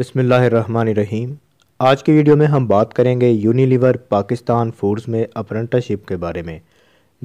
रहीम आज की वीडियो में हम बात करेंगे यूनिलीवर पाकिस्तान फूड्स में अप्रेंटिसशिप के बारे में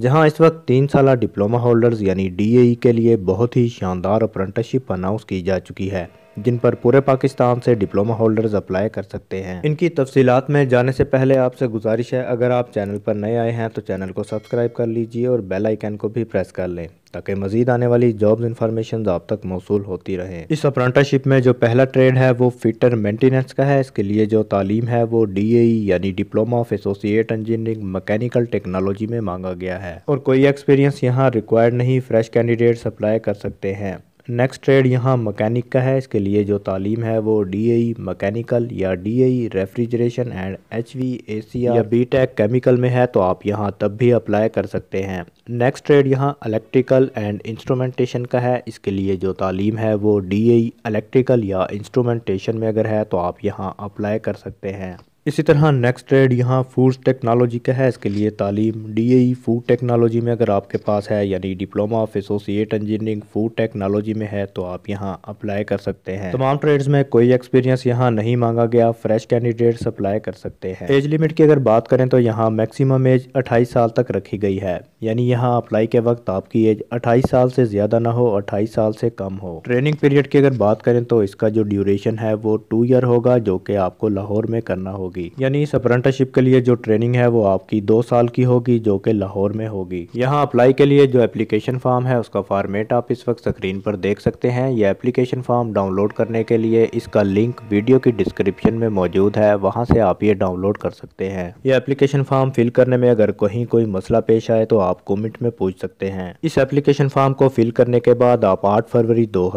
जहां इस वक्त तीन साल डिप्लोमा होल्डर्स यानी डीएई e के लिए बहुत ही शानदार अप्रेंटिसशिप अनाउंस की जा चुकी है जिन पर पूरे पाकिस्तान से डिप्लोमा होल्डर्स अप्लाई कर सकते हैं इनकी तफसीलात में जाने से पहले आपसे गुजारिश है अगर आप चैनल पर नए आए हैं तो चैनल को सब्सक्राइब कर लीजिए और बेल आइकन को भी प्रेस कर लें ताकि मजीद आने वाली जॉब इन्फॉर्मेशन आप तक मौसू होती रहे इस अप्रेंटिसशिप में जो पहला ट्रेड है वो फिटर मेंटेनेंस का है इसके लिए जो तालीम है वो डी e यानी diploma of associate engineering mechanical technology में मांगा गया है और कोई एक्सपीरियंस यहाँ रिक्वायर्ड नहीं फ्रेश कैंडिडेट अप्लाई कर सकते हैं नेक्स्ट ट्रेड यहाँ मकैनिक का है इसके लिए जो तालीम है वो डी मकैनिकल e या D refrigeration and H V A C या बी टेक केमिकल में है तो आप यहाँ तब भी अप्लाई कर सकते हैं नेक्स्ट ट्रेड यहाँ इलेक्ट्रिकल एंड इंस्ट्रूमेंटेशन का है इसके लिए जो तालीम है वो डी इलेक्ट्रिकल e या इंस्ट्रूमेंटेशन में अगर है तो आप यहाँ अप्लाई कर सकते हैं इसी तरह नेक्स्ट ट्रेड यहाँ फूड टेक्नोलॉजी का है इसके लिए तालीम डी फूड टेक्नोलॉजी में अगर आपके पास है यानी diploma of associate engineering food technology में है तो आप यहाँ अप्लाई कर सकते हैं तमाम ट्रेड्स में कोई एक्सपीरियंस यहाँ नहीं मांगा गया फ्रेश कैंडिडेट्स अप्लाई कर सकते हैं एज लिमिट की अगर बात करें तो यहाँ मैक्सिमम एज अट्ठाईस साल तक रखी गई है यानी यहाँ अप्लाई के वक्त आपकी एज अट्ठाईस साल से ज़्यादा ना हो अट्ठाईस साल से कम हो ट्रेनिंग पीरियड की अगर बात करें तो इसका जो ड्यूरेशन है वो टू ईयर होगा जो कि आपको लाहौर में करना होगा होगी यानी इस अप्रेंटिसशिप के लिए जो ट्रेनिंग है वो आपकी दो साल की होगी जो कि लाहौर में होगी यहाँ अप्लाई के लिए जो एप्लीकेशन फॉर्म है उसका फॉर्मेट आप इस वक्त स्क्रीन पर देख सकते हैं यह एप्लीकेशन फॉर्म डाउनलोड करने के लिए इसका लिंक वीडियो की डिस्क्रिप्शन में मौजूद है वहाँ से आप ये डाउनलोड कर सकते हैं यह एप्लीकेशन फॉर्म फिल करने में अगर कहीं कोई मसला पेश आए तो आप कमेंट में पूछ सकते हैं इस एप्लीकेशन फॉर्म को फिल करने के बाद आप आठ फरवरी दो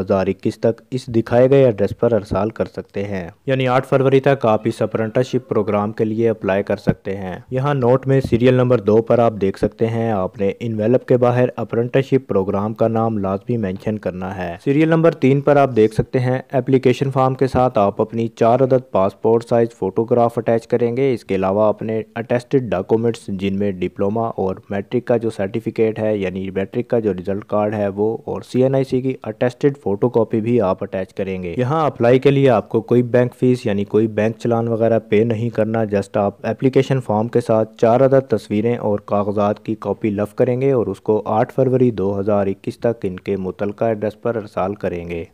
तक इस दिखाए गए एड्रेस पर अरसाल कर सकते हैं यानी आठ फरवरी तक आप इस अप्रेंटिसशिप प्रोग्राम के लिए अप्लाई कर सकते हैं यहाँ नोट में सीरियल नंबर दो पर आप देख सकते हैं आपने इनवेलप के बाहर अप्रेंटिसशिप प्रोग्राम का नाम लाजमी मेंशन करना है सीरियल नंबर तीन पर आप देख सकते हैं एप्लीकेशन फॉर्म के साथ आप अपनी चार अदद पासपोर्ट साइज फोटोग्राफ अटैच करेंगे इसके अलावा अपने अटेस्टेड डॉक्यूमेंट्स जिनमें डिप्लोमा और मैट्रिक का जो सर्टिफिकेट है यानी मैट्रिक का जो रिजल्ट कार्ड है वो और सी की अटेस्टेड फोटो भी आप अटैच करेंगे यहाँ अप्लाई के लिए आपको कोई बैंक फीस यानी कोई बैंक चलान वगैरह पे नहीं नहीं करना जस्ट आप एप्लीकेशन फॉर्म के साथ चार अदद तस्वीरें और कागजात की कॉपी लफ करेंगे और उसको आठ फरवरी 2021 तक इनके मुतलका एड्रेस पर अरसाल करेंगे